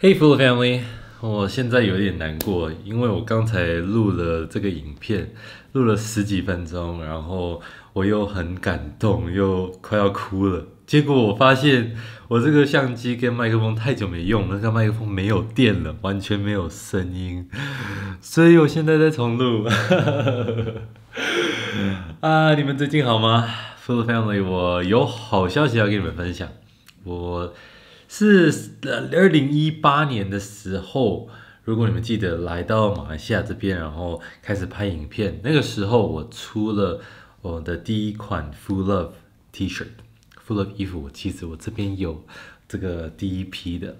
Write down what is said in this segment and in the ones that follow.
Hey f o l l Family，我现在有点难过，因为我刚才录了这个影片，录了十几分钟，然后我又很感动，又快要哭了。结果我发现我这个相机跟麦克风太久没用，那个麦克风没有电了，完全没有声音，所以我现在在重录。啊，你们最近好吗 f o l l Family，我有好消息要跟你们分享，我。是二零一八年的时候，如果你们记得来到马来西亚这边，然后开始拍影片，那个时候我出了我的第一款 Full Love T-shirt，Full Love 衣服，我其实我这边有这个第一批的，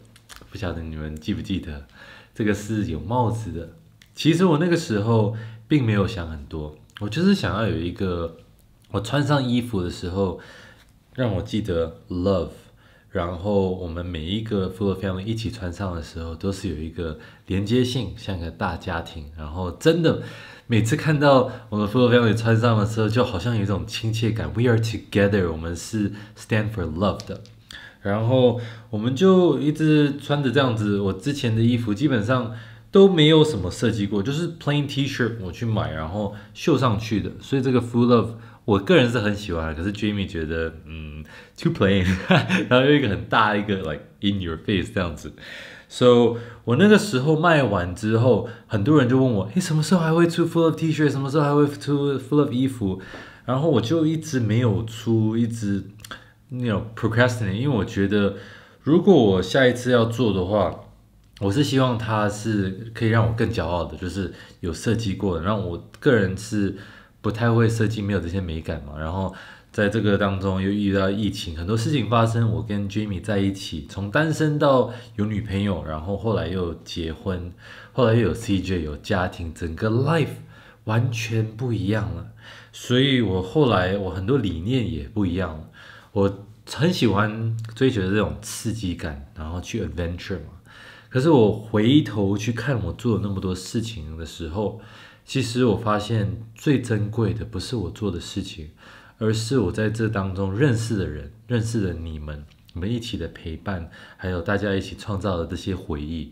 不晓得你们记不记得，这个是有帽子的。其实我那个时候并没有想很多，我就是想要有一个，我穿上衣服的时候，让我记得 Love。然后我们每一个 full family 一起穿上的时候，都是有一个连接性，像个大家庭。然后真的，每次看到我们 full family 穿上的时候，就好像有一种亲切感。We are together，我们是 stand for love 的。然后我们就一直穿着这样子。我之前的衣服基本上都没有什么设计过，就是 plain T-shirt 我去买，然后绣上去的。所以这个 full love。我个人是很喜欢，可是 Jimmy 觉得嗯，too plain，然后又一个很大一个 like in your face 这样子。So 我那个时候卖完之后，很多人就问我，诶，什么时候还会出 full of T 恤？什么时候还会出 full of 衣服？然后我就一直没有出，一直那种 p r o c r a s t i n a t e 因为我觉得如果我下一次要做的话，我是希望它是可以让我更骄傲的，就是有设计过的。然后我个人是。不太会设计，没有这些美感嘛。然后在这个当中又遇到疫情，很多事情发生。我跟 Jimmy 在一起，从单身到有女朋友，然后后来又结婚，后来又有 CJ，有家庭，整个 life 完全不一样了。所以我后来我很多理念也不一样了。我很喜欢追求这种刺激感，然后去 adventure 嘛。可是我回头去看我做了那么多事情的时候，其实我发现最珍贵的不是我做的事情，而是我在这当中认识的人，认识的你们，你们一起的陪伴，还有大家一起创造的这些回忆。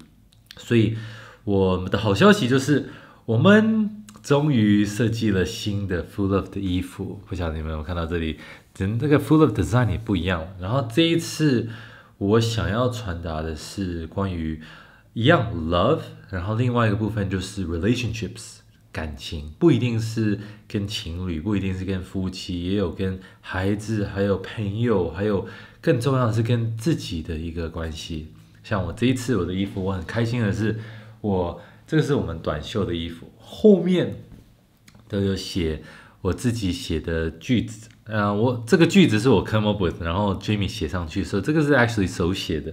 所以我们的好消息就是，我们终于设计了新的 Full of 的衣服。不晓得你们有没有看到这里，可这个 Full of design 也不一样。然后这一次。我想要传达的是关于，young love，然后另外一个部分就是 relationships 感情，不一定是跟情侣，不一定是跟夫妻，也有跟孩子，还有朋友，还有更重要的是跟自己的一个关系。像我这一次我的衣服，我很开心的是，我这个是我们短袖的衣服，后面都有写我自己写的句子。嗯，我这个句子是我 come up with，然后 Jimmy 写上去，说这个是 actually 手写的。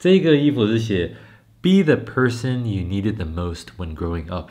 这个衣服是写 be the person you needed the most when growing up，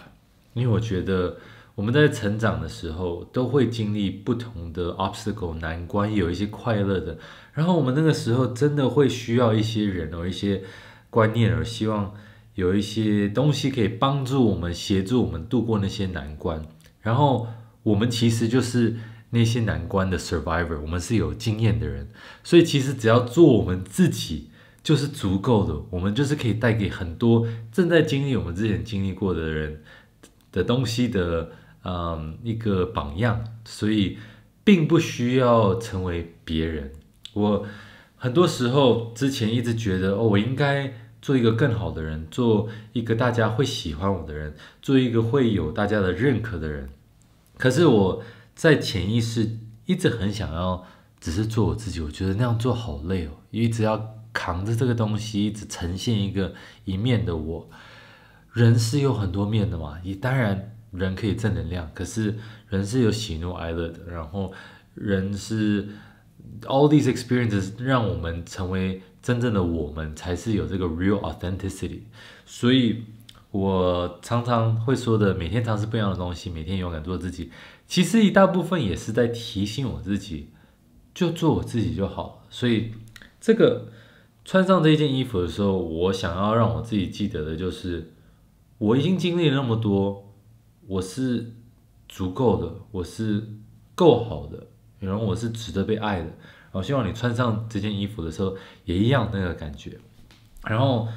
因为我觉得我们在成长的时候都会经历不同的 obstacle 难关，有一些快乐的。然后我们那个时候真的会需要一些人，有一些观念，而希望有一些东西可以帮助我们、协助我们度过那些难关。然后我们其实就是。那些难关的 survivor，我们是有经验的人，所以其实只要做我们自己就是足够的，我们就是可以带给很多正在经历我们之前经历过的人的东西的，嗯，一个榜样，所以并不需要成为别人。我很多时候之前一直觉得，哦，我应该做一个更好的人，做一个大家会喜欢我的人，做一个会有大家的认可的人，可是我。在潜意识一直很想要，只是做我自己。我觉得那样做好累哦，一直要扛着这个东西，一直呈现一个一面的我。人是有很多面的嘛，你当然人可以正能量，可是人是有喜怒哀乐的。然后人是 all these experiences 让我们成为真正的我们，才是有这个 real authenticity。所以。我常常会说的，每天尝试不一样的东西，每天勇敢做自己。其实一大部分也是在提醒我自己，就做我自己就好了。所以，这个穿上这件衣服的时候，我想要让我自己记得的就是，我已经经历了那么多，我是足够的，我是够好的，然后我是值得被爱的。然后希望你穿上这件衣服的时候也一样那个感觉。然后。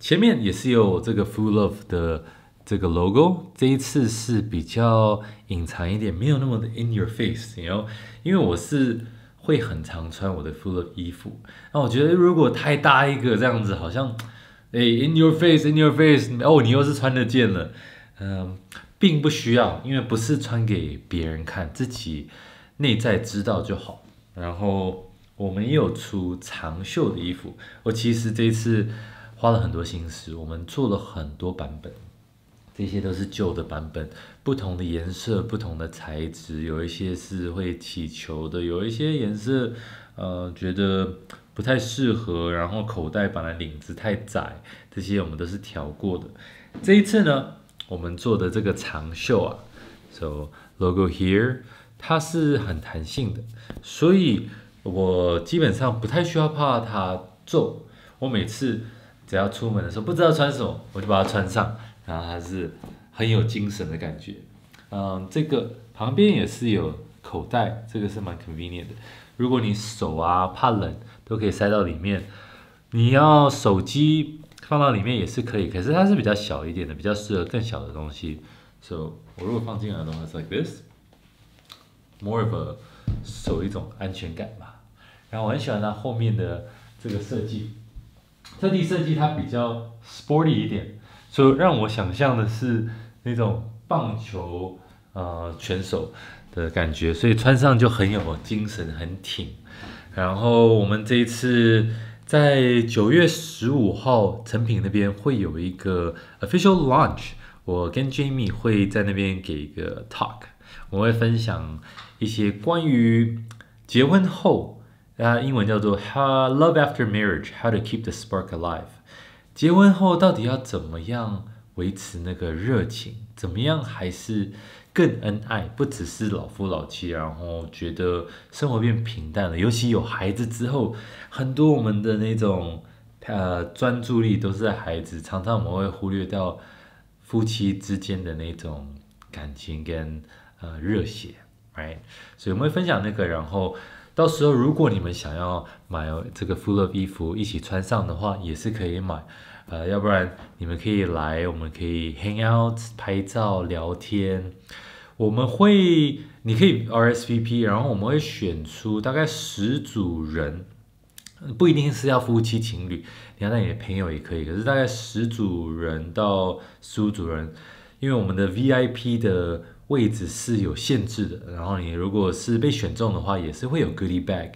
前面也是有这个 full of 的这个 logo，这一次是比较隐藏一点，没有那么的 in your face，然后因为我是会很常穿我的 full of 衣服。那我觉得如果太大一个这样子，好像诶 in your face，in your face，哦，你又是穿得见了，嗯，并不需要，因为不是穿给别人看，自己内在知道就好。然后我们也有出长袖的衣服，我其实这次。花了很多心思，我们做了很多版本，这些都是旧的版本，不同的颜色、不同的材质，有一些是会起球的，有一些颜色呃觉得不太适合，然后口袋本来领子太窄，这些我们都是调过的。这一次呢，我们做的这个长袖啊，so logo here，它是很弹性的，所以我基本上不太需要怕它皱，我每次。只要出门的时候不知道穿什么，我就把它穿上，然后还是很有精神的感觉。嗯，这个旁边也是有口袋，这个是蛮 convenient 的。如果你手啊怕冷，都可以塞到里面。你要手机放到里面也是可以，可是它是比较小一点的，比较适合更小的东西。So 我如果放进来的话，是 like this。More of 手一种安全感吧。然后我很喜欢它后面的这个设计。特地设计它比较 sporty 一点，所以让我想象的是那种棒球呃拳手的感觉，所以穿上就很有精神，很挺。然后我们这一次在九月十五号，成品那边会有一个 official launch，我跟 Jamie 会在那边给一个 talk，我会分享一些关于结婚后。呃，英文叫做《How Love After Marriage: How to Keep the Spark Alive》。结婚后到底要怎么样维持那个热情？怎么样还是更恩爱？不只是老夫老妻，然后觉得生活变平淡了。尤其有孩子之后，很多我们的那种呃专注力都是在孩子，常常我们会忽略掉夫妻之间的那种感情跟呃热血，right？所以我们会分享那个，然后。到时候如果你们想要买这个富勒衣服一起穿上的话，也是可以买。呃，要不然你们可以来，我们可以 hang out、拍照、聊天。我们会，你可以 RSVP，然后我们会选出大概十组人，不一定是要夫妻情侣，你像你的朋友也可以。可是大概十组人到十五组人，因为我们的 VIP 的。位置是有限制的，然后你如果是被选中的话，也是会有 goodie bag。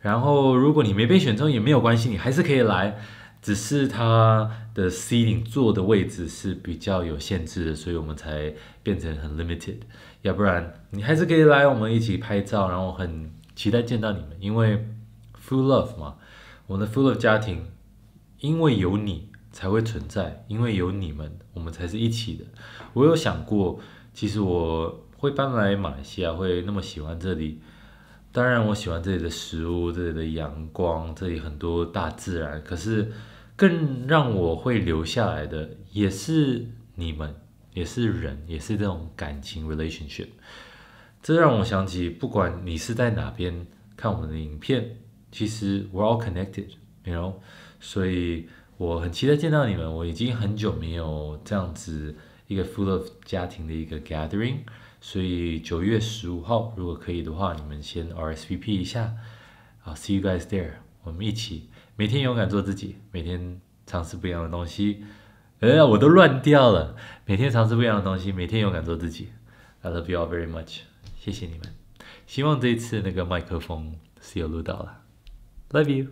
然后如果你没被选中也没有关系，你还是可以来，只是它的 C g 坐的位置是比较有限制的，所以我们才变成很 limited。要不然你还是可以来，我们一起拍照，然后很期待见到你们，因为 full l o v e 嘛，我们的 full of 家庭，因为有你才会存在，因为有你们，我们才是一起的。我有想过。其实我会搬来马来西亚，会那么喜欢这里。当然，我喜欢这里的食物、这里的阳光、这里很多大自然。可是，更让我会留下来的，也是你们，也是人，也是这种感情 relationship。这让我想起，不管你是在哪边看我们的影片，其实 we're all connected，y o u know。所以我很期待见到你们。我已经很久没有这样子。一个 full of 家庭的一个 gathering，所以九月十五号如果可以的话，你们先 RSVP 一下。啊，see you guys there。我们一起每天勇敢做自己，每天尝试不一样的东西。哎呀，我都乱掉了。每天尝试不一样的东西，每天勇敢做自己。I love you all very much。谢谢你们。希望这一次那个麦克风是有录到了 Love you。